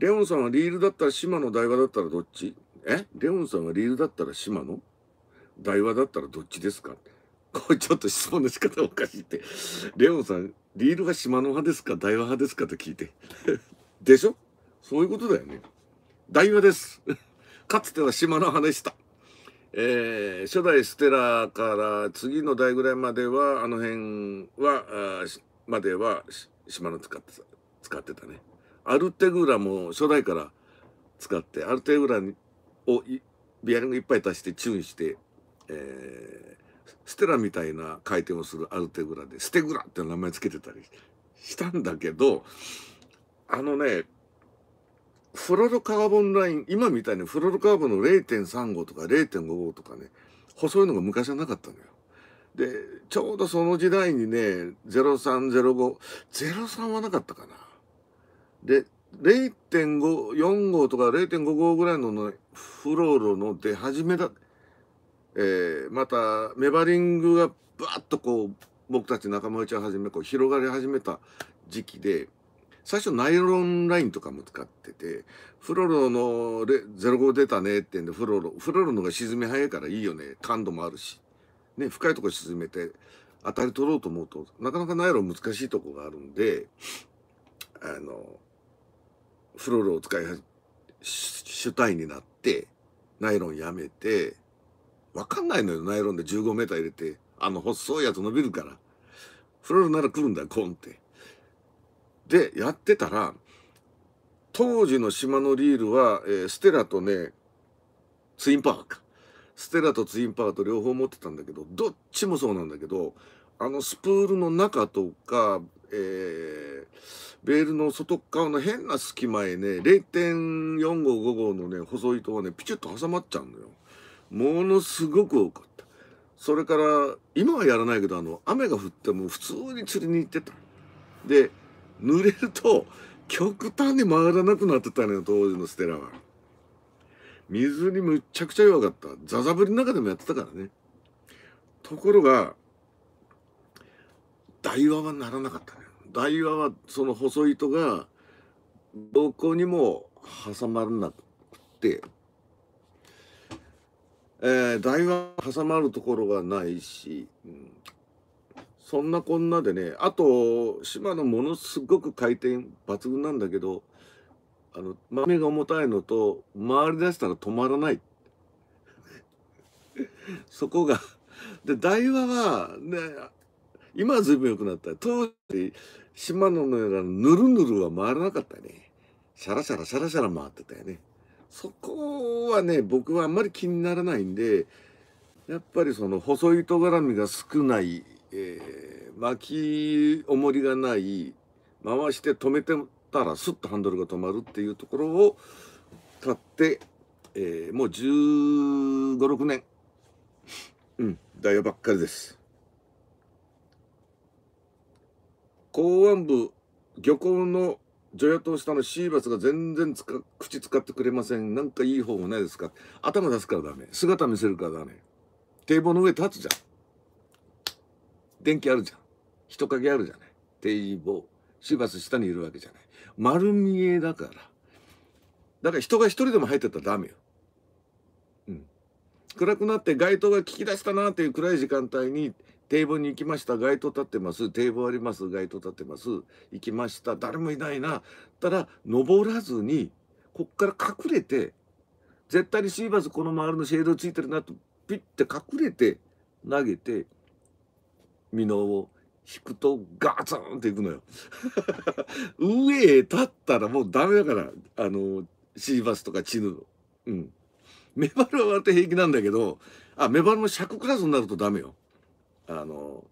レオンさんはリールだったら島の台場だったらどっちえレオンさんはリールだったら島の台場だったらどっちですかこれちょっと質問の仕方おかしいって。レオンさん、リールは島の派ですか台湾派ですかと聞いて。でしょそういうことだよね。台場です。かつては島の派でした。えー、初代ステラから次の代ぐらいまでは、あの辺は、あまでは島の使ってた、使ってたね。アルテグラも初代から使ってアルテグラをビアリングいっぱい足してチューンして、えー、ステラみたいな回転をするアルテグラでステグラって名前つけてたりしたんだけどあのねフロロカーボンライン今みたいにフロロカーボンの0.35とか0.55とかね細いのが昔はなかったのよ。でちょうどその時代にね030503はなかったかな。で0.54号とか0.55ぐらいのフローロの出始めだ、えー、またメバリングがバーッとこう僕たち仲間内をはじめこう広がり始めた時期で最初ナイロンラインとかも使っててフロロの05出たねってんでフロロフロロのが沈み早いからいいよね感度もあるし、ね、深いとこ沈めて当たり取ろうと思うとなかなかナイロン難しいとこがあるんであのフロールを使い主体になってナイロンやめて分かんないのよナイロンで 15m 入れてあの細いやつ伸びるからフロールなら来るんだよコンって。でやってたら当時の島のリールは、えー、ステラとねツインパワーかステラとツインパワーと両方持ってたんだけどどっちもそうなんだけどあのスプールの中とかえー、ベールの外側の変な隙間へね、0.455のね、細い糸がね、ピチュッと挟まっちゃうのよ。ものすごく多かった。それから、今はやらないけど、あの、雨が降っても普通に釣りに行ってた。で、濡れると、極端に曲がらなくなってたのよ、当時のステラは。水にむちゃくちゃ弱かった。ザザブリの中でもやってたからね。ところが、台湾はならなかったね。ダイワはその細い糸がどこにも挟まらなくて、えー、ダイワ挟まるところがないし、うん、そんなこんなでねあと島のものすごく回転抜群なんだけどあの豆が重たいのと回りだしたら止まらない そこがでダイワはね今は随分良くなった当時島野のようなぬるぬるは回らなかったねシャラシャラシャラシャラ回ってたよねそこはね僕はあんまり気にならないんでやっぱりその細糸絡みが少ない、えー、巻き重りがない回して止めてたらスッとハンドルが止まるっていうところを買って、えー、もう1 5 6年、うん、ダイヤばっかりです。公安部漁港の除夜と下のシーバスが全然つか口使ってくれませんなんかいい方法ないですか頭出すからダメ姿見せるからダメ堤防の上立つじゃん電気あるじゃん人影あるじゃない堤防シーバス下にいるわけじゃない丸見えだからだから人が一人でも入ってったらダメようん暗くなって街灯が効き出したなっていう暗い時間帯に堤防に行きました、街灯立ってます、堤防あります、街灯立ってます、行きました、誰もいないな。ただ、登らずに、こっから隠れて、絶対にシーバスこの周りのシェードついてるなと、ピッて隠れて、投げて、箕面を引くとガツンっていくのよ。上へ立ったらもうダメだから、あの、シーバスとかチヌの。うん。メバルは割って平気なんだけど、あ、メバルの尺クラスになるとダメよ。あの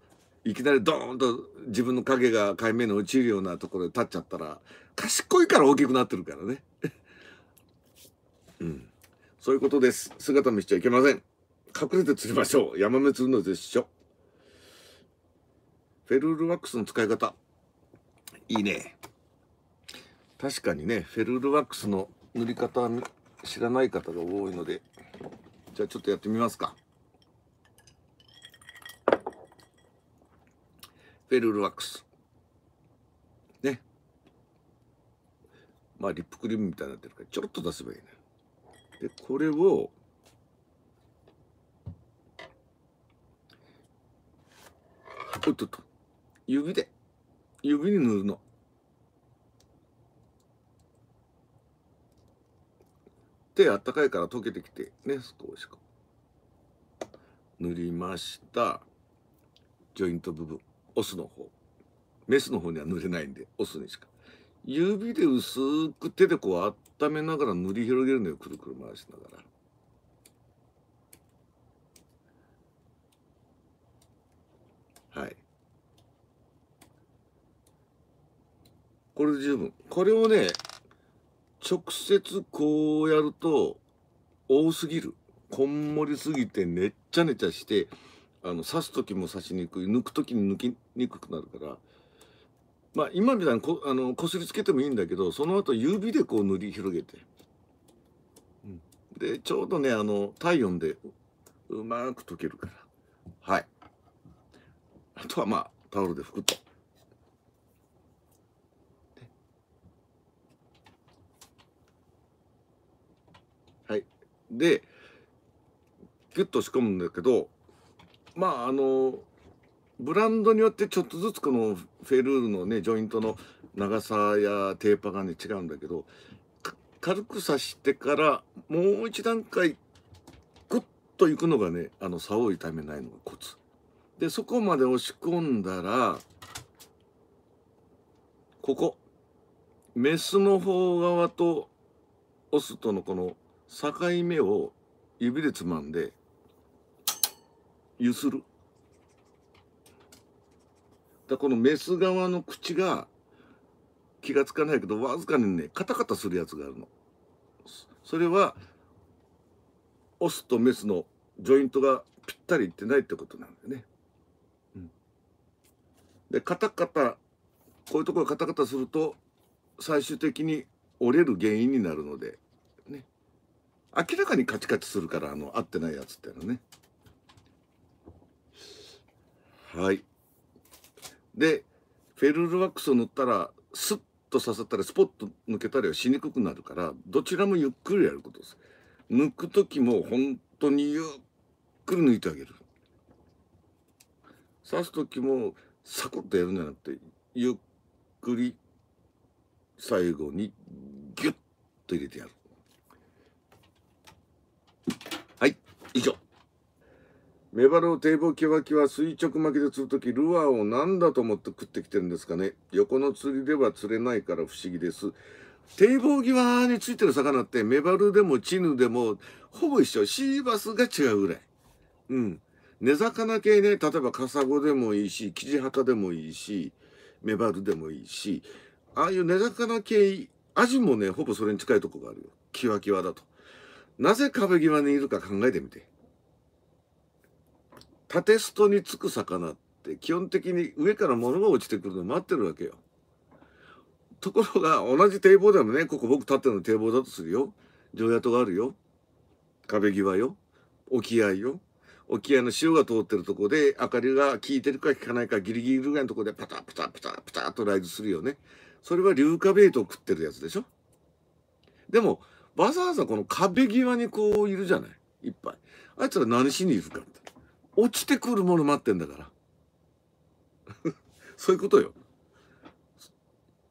いきなりドーンと自分の影が海面に落ちるようなところで立っちゃったら賢いから大きくなってるからね。うん、そういうことです。姿見しちゃいけません。隠れて釣りましょう。ヤマメ釣るのでしょ。フェルールワックスの使い方。いいね。確かにね、フェルールワックスの塗り方知らない方が多いので、じゃあちょっとやってみますか。フェルルワックス。ね。まあ、リップクリームみたいになってるから、ちょろっと出せばいいね。で、これを、おっとっと、指で、指に塗るの。手あったかいから溶けてきて、ね、少しこう。塗りました。ジョイント部分。オスの方メスの方には塗れないんでオスにしか指で薄く手でこう温めながら塗り広げるのよくるくる回しながら。はい、これで十分これをね直接こうやると多すぎるこんもりすぎてねっちゃねちゃしてあの刺す時も刺しにくい抜く時に抜きにくくなるからまあ今みたいにこあの擦すりつけてもいいんだけどその後指でこう塗り広げて、うん、でちょうどねあの体温でうまく溶けるからはいあとはまあタオルで拭くと。はいでギュッと仕込むんだけどまああのブランドによってちょっとずつこのフェルールのねジョイントの長さやテーパーがね違うんだけど軽く刺してからもう一段階グッといくのがねあの竿を傷めないのがコツ。でそこまで押し込んだらここメスの方側とオスとのこの境目を指でつまんでゆするだこのメス側の口が気がつかないけどわずかにねカタカタするやつがあるのそれはオスとメスのジョイントがぴったりいってないってことなんだよね、うん、でカタカタこういうところカタカタすると最終的に折れる原因になるのでね明らかにカチカチするからあの合ってないやつってのはねはいでフェルルワックスを塗ったらスッと刺さったりスポッと抜けたりはしにくくなるからどちらもゆっくりやることです抜く時も本当にゆっくり抜いてあげる刺す時もサクッとやるんじゃなくてゆっくり最後にギュッと入れてやるはい以上メバルを堤防キワキワ垂直巻きで釣るとき、ルアーを何だと思って食ってきてるんですかね。横の釣りでは釣れないから不思議です。堤防際についてる魚って、メバルでもチヌでも、ほぼ一緒。シーバスが違うぐらい。うん。根魚系ね、例えばカサゴでもいいし、キジハタでもいいし、メバルでもいいし、ああいう根魚系、アジもね、ほぼそれに近いとこがあるよ。キワキワだと。なぜ壁際にいるか考えてみて。縦ストにつく魚って基本的に上から物が落ちてくるのを待ってるわけよ。ところが同じ堤防でもねここ僕立っての堤防だとするよ城灯があるよ壁際よ沖合よ沖合の潮が通ってるとこで明かりが効いてるか効かないかギリギリぐらいのとこでパタパタパタパタとライズするよねそれは硫化ベイトを食ってるやつでしょでもわざわざこの壁際にこういるじゃないいっぱいあいつら何しにいるかって落ちてくるもの待ってんだから そういうことよ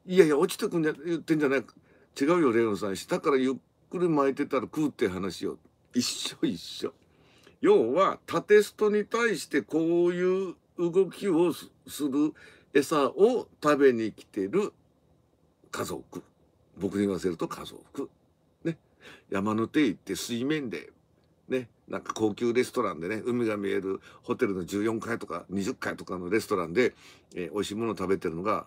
いやいや落ちてくんじゃ言ってんじゃなく違うよレオンさん下からゆっくり巻いてたら食うって話よ一緒一緒要は縦ストに対してこういう動きをする餌を食べに来てる家族僕に言わせると家族ね山の手行って水面でね、なんか高級レストランでね、海が見えるホテルの14階とか20階とかのレストランで、えー、美味しいもの食べてるのが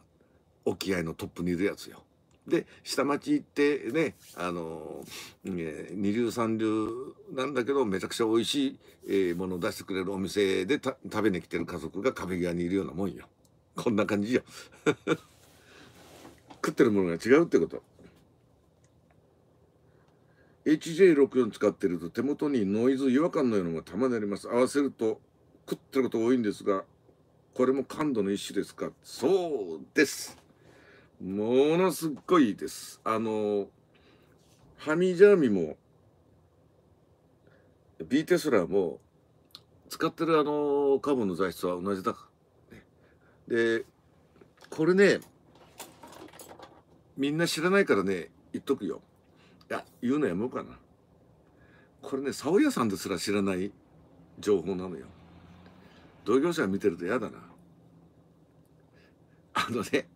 沖合のトップにいるやつよ。で、下町行ってね、あのー、えー、二流三流なんだけど、めちゃくちゃ美味しい、えー、ものを出してくれるお店で食べに来てる家族が壁際にいるようなもんよ。こんな感じよ。食ってるものが違うってこと。HJ64 使ってると手元にノイズ違和感のようなのがたまにあります合わせると食ってること多いんですがこれも感度の一種ですかそうですものすっごいですあのハミジャーミも B テスラも使ってるあのカーボンの材質は同じだ、ね、でこれねみんな知らないからね言っとくよや言うのやめようかなこれね竿屋さんですら知らない情報なのよ同業者が見てると嫌だなあのね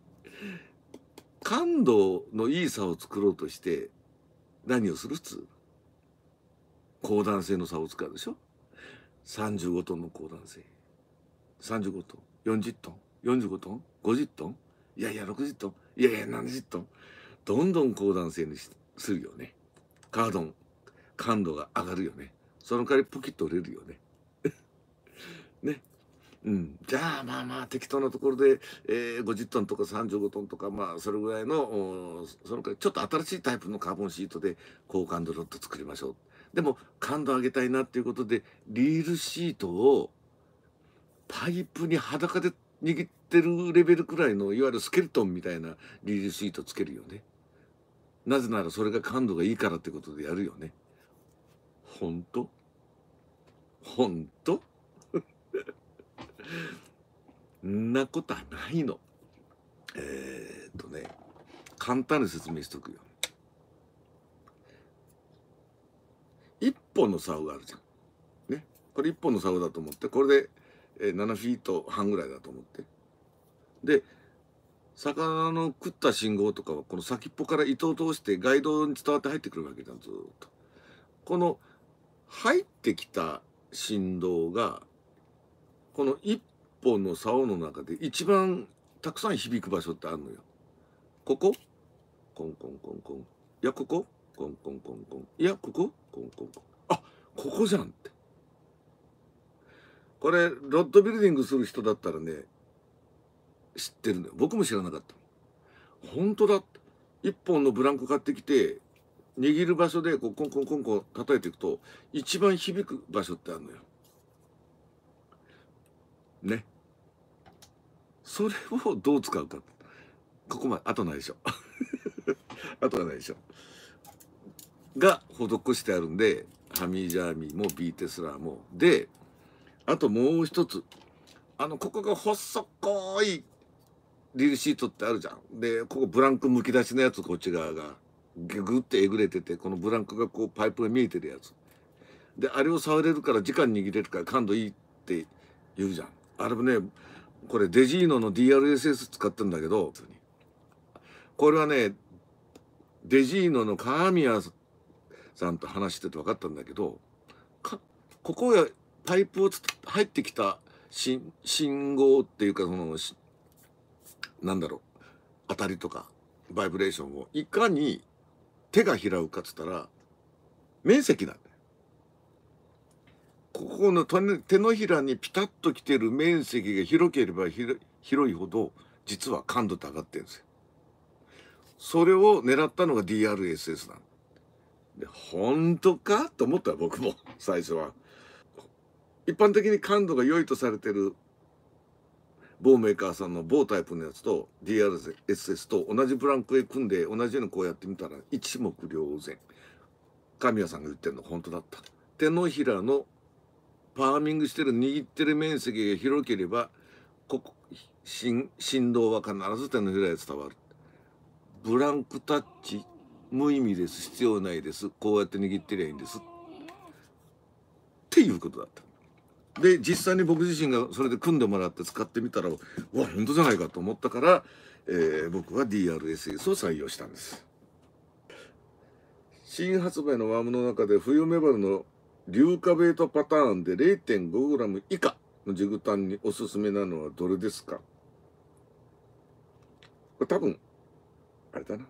感度のいい差を作ろうとして何をする普通高断性の差を使うでしょ35トンの高断性35トン40トン45トン50トンいやいや60トンいやいや70トンどんどん高断性にしてするよねカードン感度が上がるよねその代わりポキッと折れるよね ねうん、じゃあまあまあ適当なところで、えー、50トンとか35トンとかまあそれぐらいのそのくらいちょっと新しいタイプのカーボンシートで高感度ロット作りましょうでも感度上げたいなっていうことでリールシートをパイプに裸で握ってるレベルくらいのいわゆるスケルトンみたいなリールシートつけるよね。なぜならそれが感度がいいからってことでやるよね。ほんとほんとんなことはないの。えー、っとね、簡単に説明しとくよ。一本の竿があるじゃん。ね。これ一本の竿だと思って、これで、えー、7フィート半ぐらいだと思って。で、魚の食った信号とかはこの先っぽから糸を通してガイドに伝わって入ってくるわけじゃんずっと。この入ってきた振動がこの一本の竿の中で一番たくさん響く場所ってあるのよ。ここコンコンコンコン。いやここコンコンコンコン。いやここコンコンコン。あここじゃんって。これロッドビルディングする人だったらね知ってるんだよ僕も知らなかった本当だ一本のブランコ買ってきて握る場所でこうコンコンコンコン叩いていくと一番響く場所ってあるのよ。ね。それをどう使うか。ここまで後ないでしょ。後はないでしょ。が施してあるんでハミージャーミーもビーテスラーもであともう一つあのここが細っこいリルシートってあるじゃん。で、ここブランクむき出しのやつ、こっち側が。ぐってえぐれてて、このブランクがこうパイプが見えてるやつ。で、あれを触れるから時間握れるから感度いいって言うじゃん。あれもね、これデジーノの DRSS 使ってんだけど、これはね、デジーノの神谷。さんと話してて分かったんだけど、ここがパイプを入ってきた信号っていうかそのなんだろう当たりとかバイブレーションをいかに手が拾うかっつったら面積なんだよ。ここの手のひらにピタッときてる面積が広ければ広いほど実は感度って上がってるんですよ。それを狙ったのが DRSS なの。で本当かと思った僕も最初は。一般的に感度が良いとされてる某メーカーさんの某タイプのやつと DRSS と同じブランクへ組んで同じようにこうやってみたら一目瞭然神谷さんが言ってるの本当だった手のひらのパーミングしてる握ってる面積が広ければここ振振動は必ず手のひらへ伝わるブランクタッチ無意味です必要ないですこうやって握ってりゃいいんですっていうことだったで実際に僕自身がそれで組んでもらって使ってみたらうわ本当じゃないかと思ったから、えー、僕は DRSS を採用したんです新発売のワームの中で冬メバルの硫化ベートパターンで 0.5g 以下のジグタンにおすすめなのはどれですかこれ多分あれだな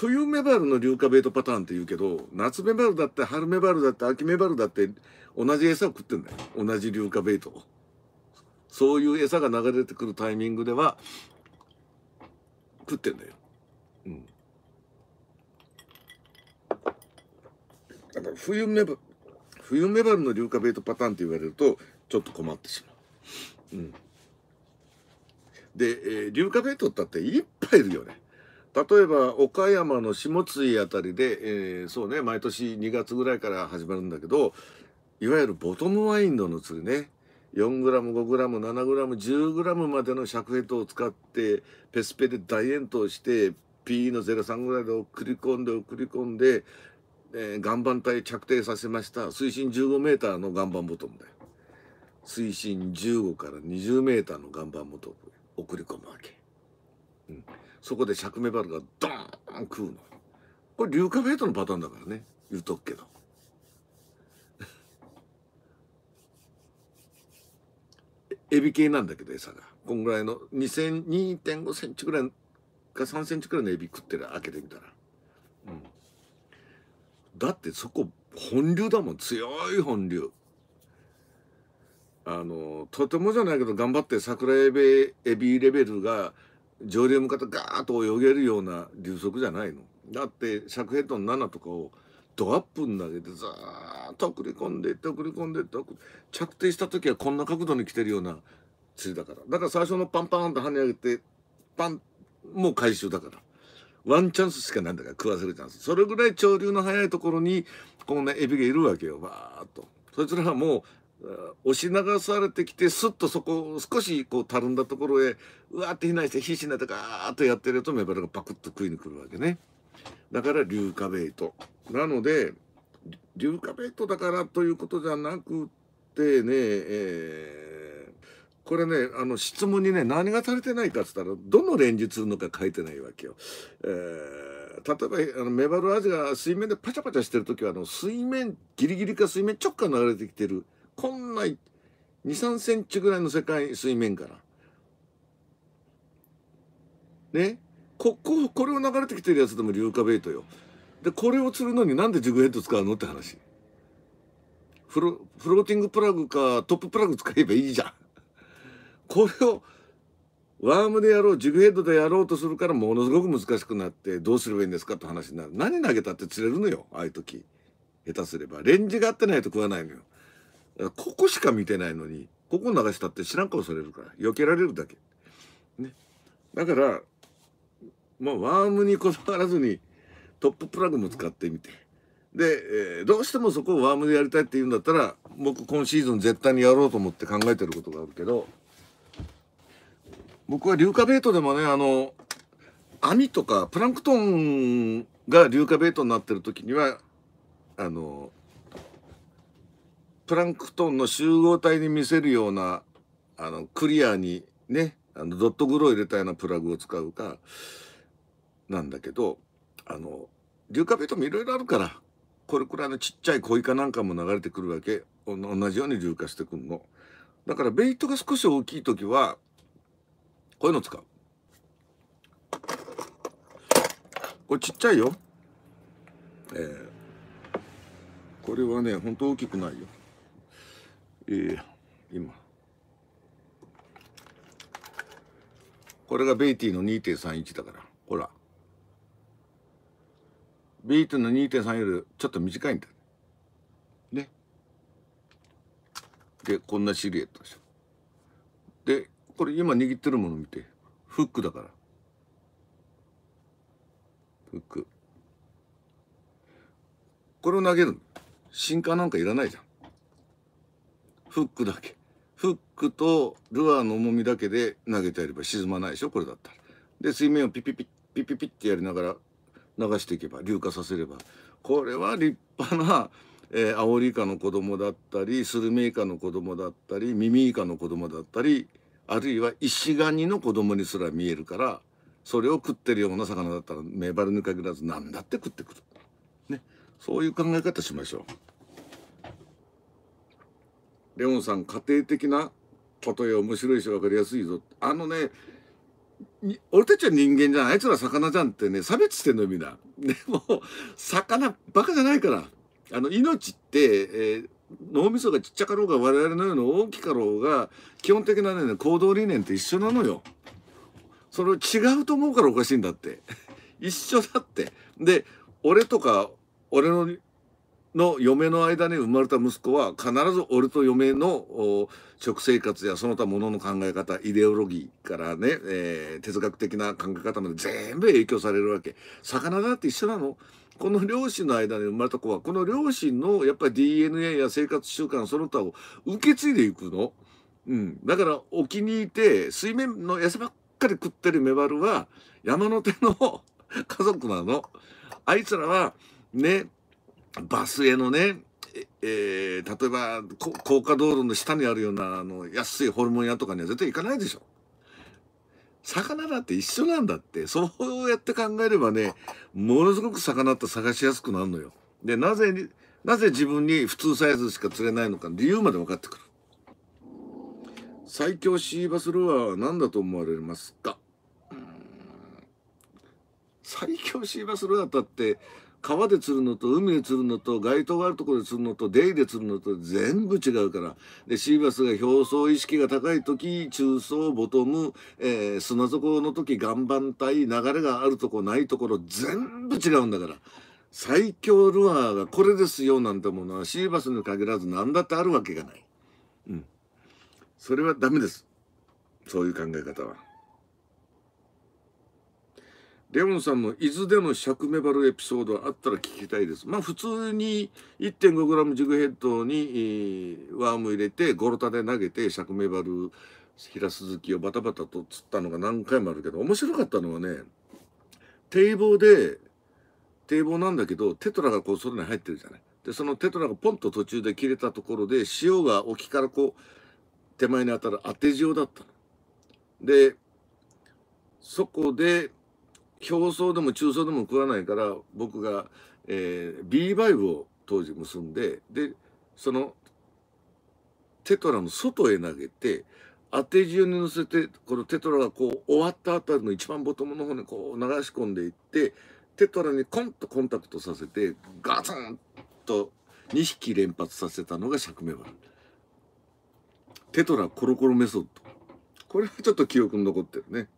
冬メバルの硫化ベイトパターンって言うけど夏メバルだって春メバルだって秋メバルだって同じ餌を食ってんだよ同じ硫化ベイトをそういう餌が流れてくるタイミングでは食ってんだようんだから冬メバル冬メバルの硫化ベイトパターンって言われるとちょっと困ってしまううんで、えー、硫化ベイトったっていっぱいいるよね例えば岡山の下津井あたりで、えー、そうね毎年2月ぐらいから始まるんだけどいわゆるボトムワインドの釣りね 4g5g7g10g までの尺ヘッドを使ってペスペで大円筒して P の03ぐらいで送り込んで送り込んで、えー、岩盤帯着底させました水深 15m の岩盤ボトムだよ水深15から 20m の岩盤ボトム送り込むわけ。うんそこで釈明バルがドーン食うのこれ硫化ベートのパターンだからね言うとくけど エビ系なんだけど餌がこんぐらいの2.5センチぐらいか3センチぐらいのエビ食ってる開けてみたら、うん、だってそこ本流だもん強い本流あのとてもじゃないけど頑張って桜エビエビレベルが上流向かってガーッと泳げるような流速じゃないの。だって尺ヘッドの7とかをドアップに投げてずーっと送り込んでいって送り込んでいって着底した時はこんな角度に来てるような釣りだからだから最初のパンパンと跳ね上げてパンもう回収だからワンチャンスしかないんだから食わせるチャンスそれぐらい潮流の速いところにこのねエビがいるわけよバーッとそいつらはもう押し流されてきてすっとそこ少しこうたるんだところへうわーって避難して必死になってガーッとやってるとメバルがパクッと食いに来るわけねだから硫化ベイトなので硫化ベイトだからということじゃなくてね、えー、これねあの質問にね何がされてないかっつったらどの連日するのか書いてないわけよ。えー例えばあのメバルアジが水面でパチャパチャしてる時はあの水面ギリギリか水面直下流れてきてるこんな23センチぐらいの世界水面からねこここれを流れてきてるやつでも硫化ベイトよでこれを釣るのになんでジグヘッド使うのって話フロフローティングプラグかトッププラグ使えばいいじゃんこれをワームでやろうジグヘッドでやろうとするからものすごく難しくなってどうすればいいんですかって話になる何投げたって釣れるのよああいう時下手すればレンジが合ってないと食わないのよここしか見てないのにここ流したって知らん顔されるから避けられるだけ。ね、だからまあワームにこだわらずにトッププラグも使ってみてで、えー、どうしてもそこをワームでやりたいって言うんだったら僕今シーズン絶対にやろうと思って考えてることがあるけど僕は硫化ベイトでもねあの網とかプランクトンが硫化ベイトになってる時にはあのプランクトンの集合体に見せるようなあのクリアにねあのドットグロー入れたようなプラグを使うかなんだけどあの硫化ベトもいろいろあるからこれくらいのちっちゃい小イカなんかも流れてくるわけ同じように硫化してくんのだからベイトが少し大きい時はこういうの使うこれちっちゃいよえー、これはねほんと大きくないよいや今これがベイティの2.31だからほらベイティの2.3よりちょっと短いんだねでこんなシルエットでしょでこれ今握ってるもの見てフックだからフックこれを投げる進化なんかいらないじゃんフックだけフックとルアーの重みだけで投げてやれば沈まないでしょこれだったら。で水面をピピピピピピってやりながら流していけば流化させればこれは立派な、えー、アオリイカの子供だったりスルメイカの子供だったりミミイカの子供だったりあるいはイシガニの子供にすら見えるからそれを食ってるような魚だったらメバルに限らず何だって食ってくる。ね、そういう考え方しましょう。レオンさん家庭的な例え面白いし分かりやすいぞあのね俺たちは人間じゃんあいつら魚じゃんってね差別してんのみんなでも魚バカじゃないからあの命って、えー、脳みそがちっちゃかろうが我々のような大きかろうが基本的な、ね、行動理念って一緒なのよそれを違うと思うからおかしいんだって 一緒だってで俺とか俺のの嫁の間に生まれた息子は必ず俺と嫁の食生活やその他ものの考え方イデオロギーからね、えー、哲学的な考え方まで全部影響されるわけ魚だって一緒なのこの両親の間に生まれた子はこの両親のやっぱり DNA や生活習慣その他を受け継いでいくの、うん、だからお気に入って水面の餌ばっかり食ってるメバルは山の手の家族なのあいつらはねバスへのね、えー、例えば高架道路の下にあるようなあの安いホルモン屋とかには絶対行かないでしょ。魚だって一緒なんだって。そうやって考えればね、ものすごく魚って探しやすくなるのよ。で、なぜ、なぜ自分に普通サイズしか釣れないのか、理由まで分かってくる。最強シーバスルアーは何だと思われますか最強シーバスルアーだって、川で釣るのと海で釣るのと街灯があるところで釣るのとデイで釣るのと全部違うからでシーバスが表層意識が高い時中層ボトム、えー、砂底の時岩盤帯流れがあるとこないところ全部違うんだから最強ルアーがこれですよなんてものはシーバスに限らず何だってあるわけがない。うん、それはダメですそういう考え方は。レオンさんの伊豆でのシメバルエピソードあったら聞きたいです。まあ普通に 1.5g ジグヘッドにワーム入れてゴロタで投げてシャクメバル平鈴木をバタバタと釣ったのが何回もあるけど面白かったのはね堤防で堤防なんだけどテトラがこうそれに入ってるじゃない。でそのテトラがポンと途中で切れたところで潮が沖からこう手前に当たる当て塩だったの。でそこで表層でも中層でも食わないから僕が、えー、B バイブを当時結んででそのテトラの外へ投げて当て順に乗せてこのテトラがこう終わったありの一番ボトムの方にこう流し込んでいってテトラにコンとコンタクトさせてガツンと2匹連発させたのが釈明丸テトラコロコロメソッドこれはちょっと記憶に残ってるね。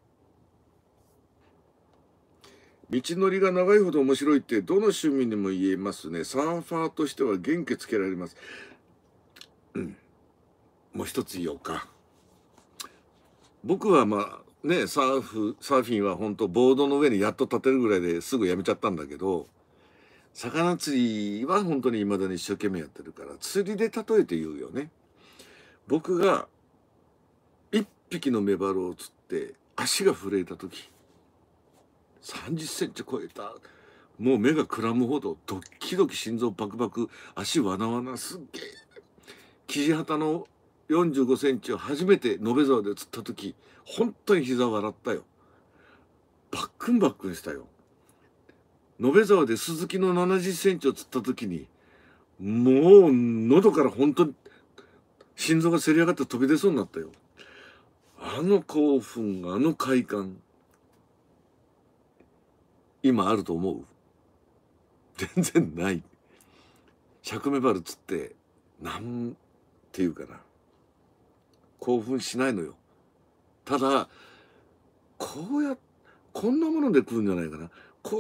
道のりが長いほど面白いってどの趣味にも言えますねサーファーとしては元気つけられますうんもう一つ言おうか僕はまあねサーフサーフィンは本当ボードの上にやっと立てるぐらいですぐやめちゃったんだけど魚釣りは本当に未だに一生懸命やってるから釣りで例えて言うよね僕が1匹のメバルを釣って足が震えた時30センチ超えたもう目がくらむほどドッキドキ心臓バクバク足わなわなすっげえ生地旗の45センチを初めて延べ沢で釣った時本当に膝笑ったよバックンバックンしたよ延べ沢で鈴木の70センチを釣った時にもう喉から本当に心臓がせり上がって飛び出そうになったよあの興奮あの快感今あると思う全然ない釈メバルつってなんていうかな興奮しないのよただこうやこんなもので来るんじゃないかなこ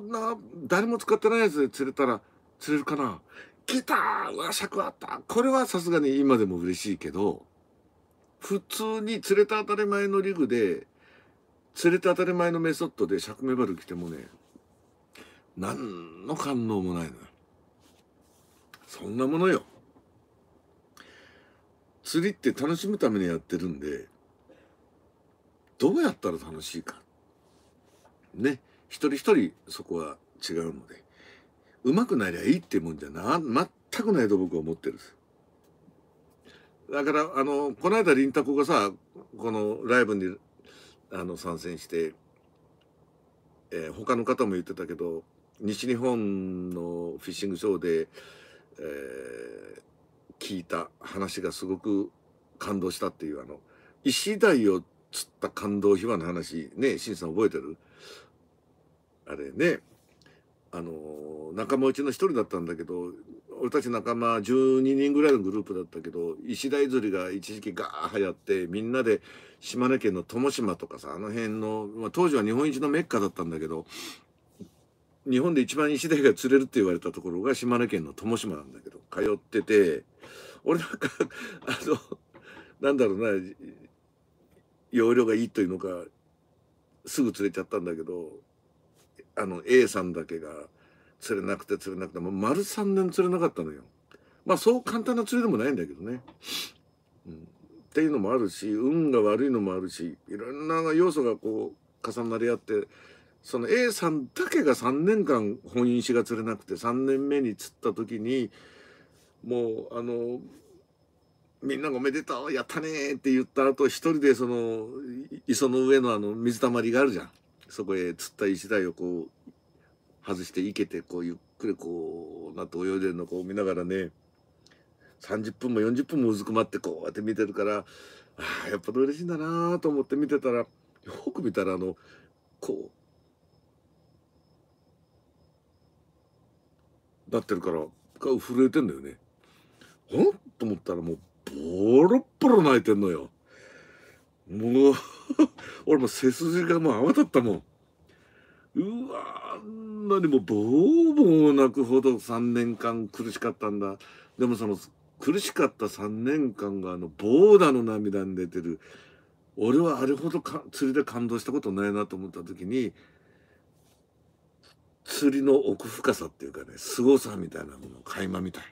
んな誰も使ってないやつで釣れたら釣れるかな来たうわ尺あったこれはさすがに今でも嬉しいけど普通に釣れた当たり前のリグで連れて当たり前のメソッドで釈明バル来てもね何の感応もないのよそんなものよ釣りって楽しむためにやってるんでどうやったら楽しいかね一人一人そこは違うのでうまくなりゃいいってもんじゃな全くないと僕は思ってるんですだからあのこの間凛太子がさこのライブにあの参戦して、えー、他の方も言ってたけど西日本のフィッシングショーで、えー、聞いた話がすごく感動したっていうあの石鯛を釣った感動秘話の話ねしんさん覚えてるあれねあの仲間内の一人だったんだけど俺たち仲間12人ぐらいのグループだったけど石田釣りが一時期ガー流行ってみんなで島根県の友島とかさあの辺の、まあ、当時は日本一のメッカだったんだけど日本で一番石鯛が釣れるって言われたところが島根県の友島なんだけど通ってて俺なんか あのなんだろうな容量がいいというのかすぐ釣れちゃったんだけどあの A さんだけが。釣れなくて釣れなくてもう丸3年釣れなかったのよまあそう簡単な釣りでもないんだけどね、うん、っていうのもあるし運が悪いのもあるしいろんな要素がこう重なり合ってその A さんだけが3年間本因子が釣れなくて3年目に釣った時にもうあのみんながおめでとうやったねって言った後一人でその磯の上のあの水たまりがあるじゃんそこへ釣った石台をこう外していけてこうゆっくりこうなって泳いでるのこう見ながらね30分も40分もうずくまってこうやって見てるからあやっぱり嬉しいんだなと思って見てたらよく見たらあのこうなってるから震えてんだよね。ほんと思ったらもうボロボロ泣いてんのよ。もう 俺も背筋がもう泡立ったもん。うわあんなにもボうボー泣くほど3年間苦しかったんだでもその苦しかった3年間があのボーダの涙に出てる俺はあれほどか釣りで感動したことないなと思った時に釣りの奥深さっていうかね凄さみたいなものを垣間みたい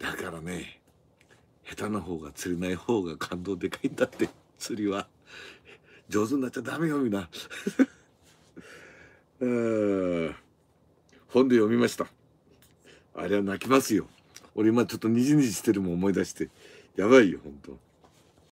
だからね下手な方が釣れない方が感動でかいんだって釣りは上手になっちゃダメよみんな。えー、本で読みました。あれは泣きますよ。俺今ちょっとにじにじしてるも思い出して。やばいよ、本当。